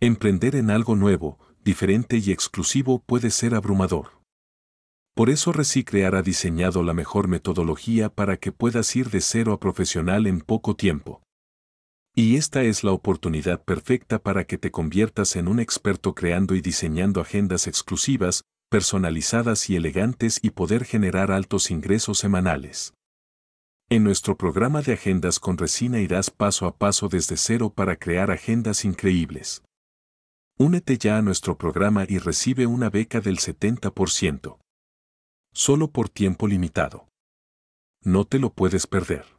Emprender en algo nuevo, diferente y exclusivo puede ser abrumador. Por eso ResiCrear ha diseñado la mejor metodología para que puedas ir de cero a profesional en poco tiempo. Y esta es la oportunidad perfecta para que te conviertas en un experto creando y diseñando agendas exclusivas, personalizadas y elegantes y poder generar altos ingresos semanales. En nuestro programa de agendas con resina irás paso a paso desde cero para crear agendas increíbles. Únete ya a nuestro programa y recibe una beca del 70%. Solo por tiempo limitado. No te lo puedes perder.